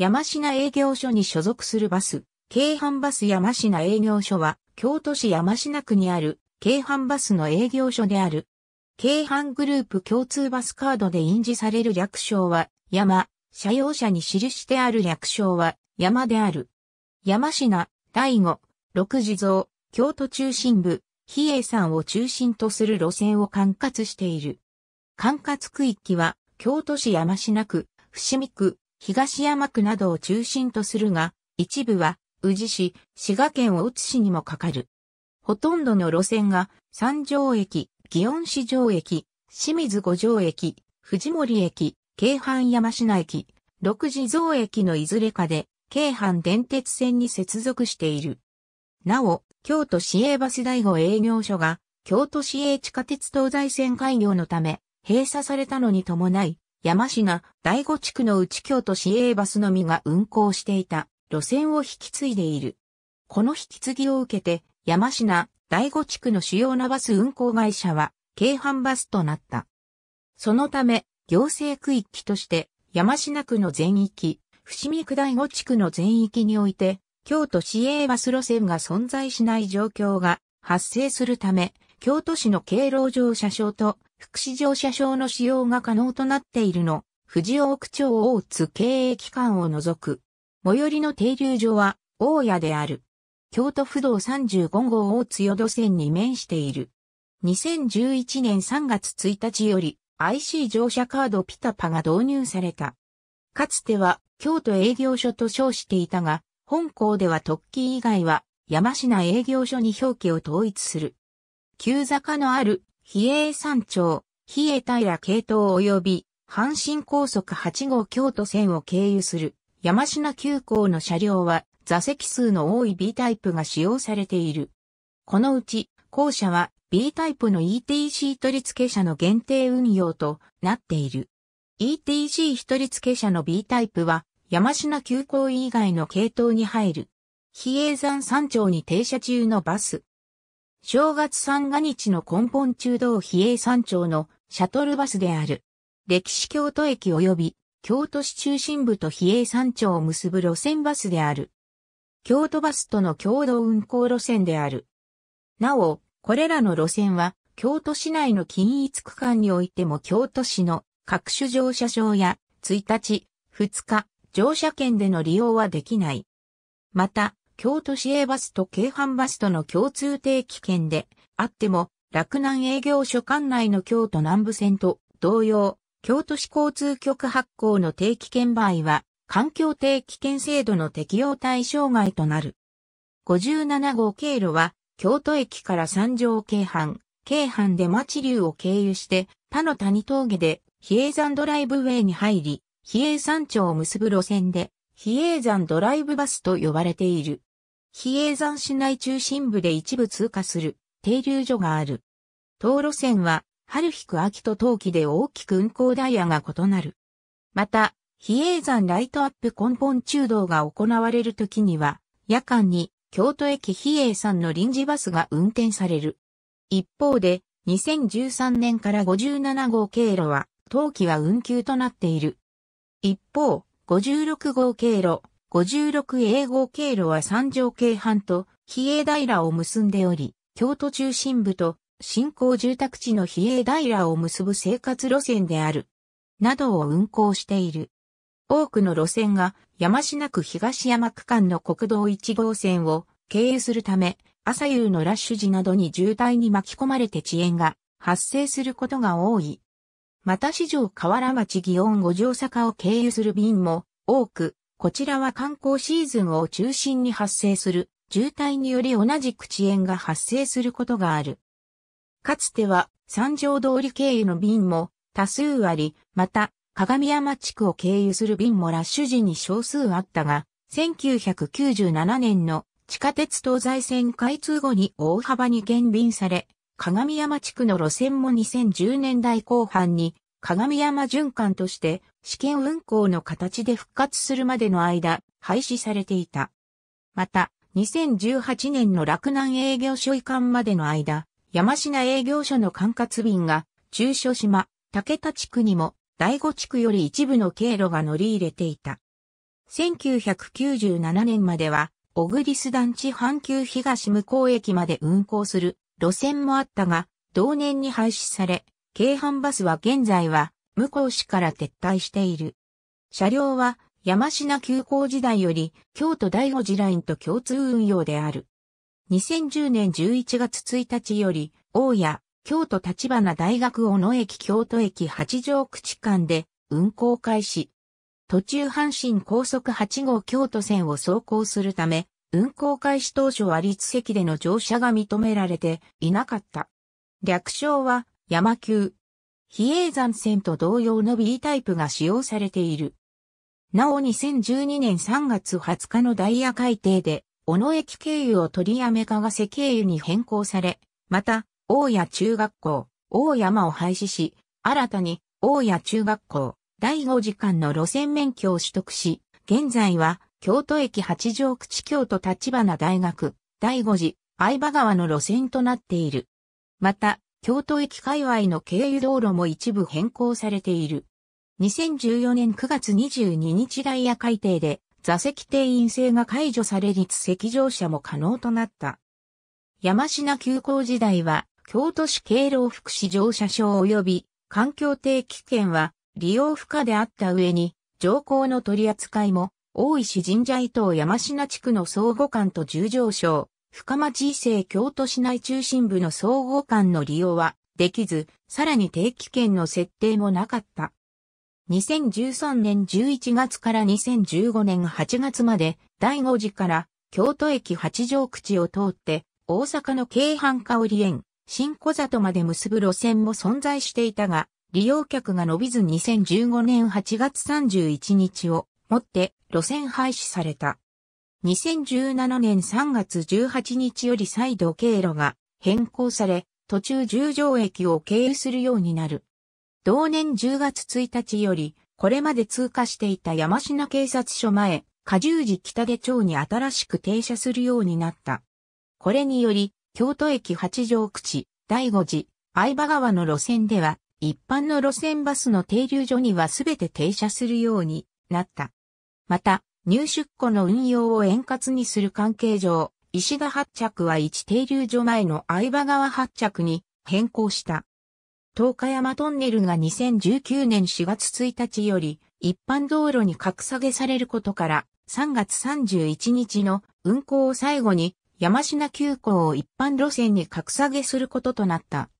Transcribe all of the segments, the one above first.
山品営業所に所属するバス、京阪バス山品営業所は、京都市山品区にある、京阪バスの営業所である。京阪グループ共通バスカードで印字される略称は、山、社用車に記してある略称は、山である。山品、第五、六地蔵、京都中心部、比叡山を中心とする路線を管轄している。管轄区域は、京都市山品区、伏見区、東山区などを中心とするが、一部は宇治市、滋賀県大津市にもかかる。ほとんどの路線が三条駅、祇園市場駅、清水五条駅、藤森駅、京阪山品駅、六地蔵駅のいずれかで、京阪電鉄線に接続している。なお、京都市営バス第5営業所が、京都市営地下鉄東西線開業のため、閉鎖されたのに伴い、山が第五地区の内京都市営バスのみが運行していた路線を引き継いでいる。この引き継ぎを受けて、山科、第五地区の主要なバス運行会社は、京阪バスとなった。そのため、行政区域として、山科区の全域、伏見区第五地区の全域において、京都市営バス路線が存在しない状況が発生するため、京都市の経路上車掌と福祉乗車証の使用が可能となっているの、藤尾区長大津経営機関を除く。最寄りの停留所は、大谷である。京都府道35号大津淀線に面している。2011年3月1日より IC 乗車カードピタパが導入された。かつては京都営業所と称していたが、本校では特記以外は山品営業所に表記を統一する。急坂のある比叡山町、比叡平系統及び、阪神高速8号京都線を経由する、山品急行の車両は、座席数の多い B タイプが使用されている。このうち、後者は B タイプの ETC 取付車の限定運用となっている。ETC 取付車の B タイプは、山品急行以外の系統に入る。比叡山山頂に停車中のバス、正月三が日の根本中道比叡山町のシャトルバスである。歴史京都駅及び京都市中心部と比叡山町を結ぶ路線バスである。京都バスとの共同運行路線である。なお、これらの路線は京都市内の均一区間においても京都市の各種乗車証や1日、2日、乗車券での利用はできない。また、京都市営バスと京阪バスとの共通定期券であっても、洛南営業所管内の京都南部線と同様、京都市交通局発行の定期券売は、環境定期券制度の適用対象外となる。57号経路は、京都駅から三条京阪、京阪で町流を経由して、他の谷峠で、比叡山ドライブウェイに入り、比叡山町を結ぶ路線で、比叡山ドライブバスと呼ばれている。比叡山市内中心部で一部通過する停留所がある。道路線は、春引く秋と冬季で大きく運行ダイヤが異なる。また、比叡山ライトアップ根本中道が行われる時には、夜間に京都駅比叡山の臨時バスが運転される。一方で、2013年から57号経路は、冬季は運休となっている。一方、56号経路、56英語経路は三条京阪と比叡平を結んでおり、京都中心部と新興住宅地の比叡平を結ぶ生活路線である。などを運行している。多くの路線が山品区東山区間の国道1号線を経由するため、朝夕のラッシュ時などに渋滞に巻き込まれて遅延が発生することが多い。また市場河原町祇園五条坂を経由する便も多く、こちらは観光シーズンを中心に発生する渋滞により同じ口炎が発生することがある。かつては三条通り経由の便も多数あり、また鏡山地区を経由する便もラッシュ時に少数あったが、1997年の地下鉄東西線開通後に大幅に減便され、鏡山地区の路線も2010年代後半に鏡山循環として試験運行の形で復活するまでの間、廃止されていた。また、2018年の洛南営業所移管までの間、山品営業所の管轄便が、中小島、竹田地区にも、第五地区より一部の経路が乗り入れていた。1997年までは、小栗ス団地阪急東向こう駅まで運行する路線もあったが、同年に廃止され、京阪バスは現在は、向こう市から撤退している。車両は、山品急行時代より、京都第五次ラインと共通運用である。2010年11月1日より、大谷、京都立花大学小野駅京都駅八条口間で、運行開始。途中阪神高速8号京都線を走行するため、運行開始当初は立席での乗車が認められていなかった。略称は山級。比叡山線と同様の B タイプが使用されている。なお2012年3月20日のダイヤ改定で、小野駅経由を取りやめかが瀬経由に変更され、また、大谷中学校、大山を廃止し、新たに、大谷中学校、第5時間の路線免許を取得し、現在は、京都駅八条口京都立花大学、第5次、相場川の路線となっている。また、京都駅界隈の経由道路も一部変更されている。2014年9月22日ダイヤ改定で座席定員制が解除され立席乗車も可能となった。山品急行時代は京都市敬老福祉乗車証及び環境定期券は利用不可であった上に乗降の取り扱いも大石神社伊藤山品地区の相互間と十条省、深町伊勢京都市内中心部の総合館の利用はできず、さらに定期券の設定もなかった。2013年11月から2015年8月まで第5次から京都駅八条口を通って大阪の京阪香織園、新小里まで結ぶ路線も存在していたが、利用客が伸びず2015年8月31日をもって路線廃止された。2017年3月18日より再度経路が変更され、途中十条駅を経由するようになる。同年10月1日より、これまで通過していた山科警察署前、加重寺北出町に新しく停車するようになった。これにより、京都駅八条口、第五次、相場川の路線では、一般の路線バスの停留所にはすべて停車するようになった。また、入出庫の運用を円滑にする関係上、石田発着は一停留所前の相場川発着に変更した。東海山トンネルが2019年4月1日より一般道路に格下げされることから3月31日の運行を最後に山科急行を一般路線に格下げすることとなった。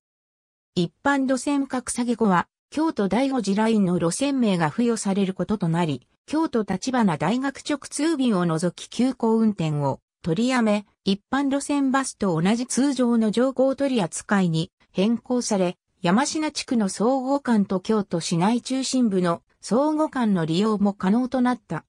一般路線格下げ後は京都第五次ラインの路線名が付与されることとなり、京都立花大学直通便を除き急行運転を取りやめ、一般路線バスと同じ通常の乗降取り扱いに変更され、山科地区の総合館と京都市内中心部の相互間の利用も可能となった。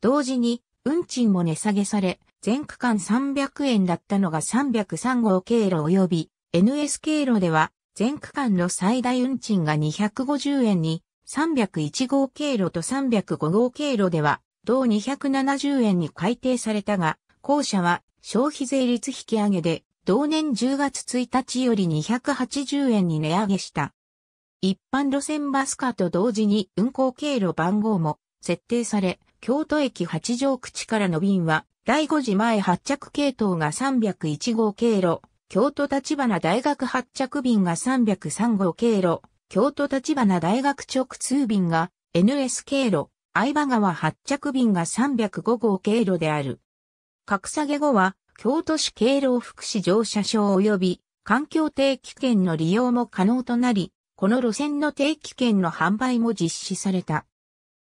同時に、運賃も値下げされ、全区間300円だったのが303号経路及び NS 経路では、全区間の最大運賃が250円に301号経路と305号経路では、同270円に改定されたが、後者は消費税率引上げで、同年10月1日より280円に値上げした。一般路線バス化と同時に運行経路番号も設定され、京都駅八条口からの便は、第5時前発着系統が301号経路、京都立花大学発着便が303号経路、京都立花大学直通便が NS 経路、相場川発着便が305号経路である。格下げ後は、京都市経路福祉乗車証及び環境定期券の利用も可能となり、この路線の定期券の販売も実施された。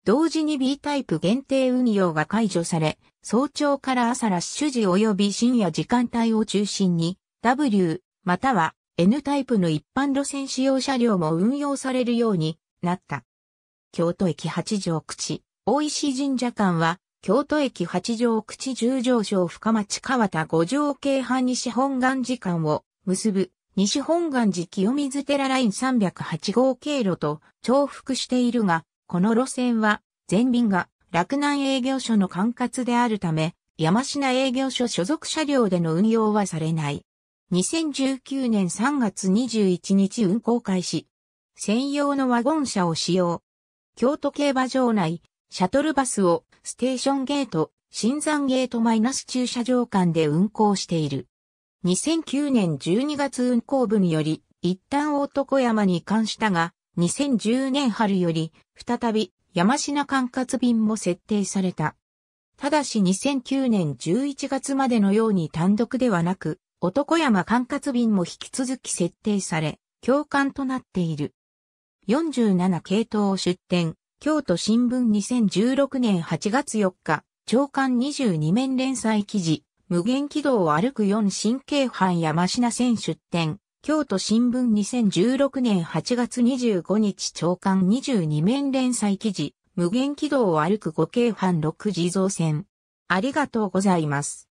同時に B タイプ限定運用が解除され、早朝から朝ラッシュ時及び深夜時間帯を中心に、W または N タイプの一般路線使用車両も運用されるようになった。京都駅八条口、大石神社間は、京都駅八条口十条省深町川田五条京阪西本願寺間を結ぶ西本願寺清水寺ライン308号経路と重複しているが、この路線は全便が洛南営業所の管轄であるため、山品営業所所属車両での運用はされない。2019年3月21日運行開始。専用のワゴン車を使用。京都競馬場内、シャトルバスをステーションゲート、新山ゲートマイナス駐車場間で運行している。2009年12月運行部により、一旦男山に移管したが、2010年春より、再び山品管轄便も設定された。ただし2009年11月までのように単独ではなく、男山管轄便も引き続き設定され、共感となっている。47系統を出展、京都新聞2016年8月4日、長官22面連載記事、無限軌道を歩く4神経班山品線出展、京都新聞2016年8月25日長官22面連載記事、無限軌道を歩く5系班6地蔵線。ありがとうございます。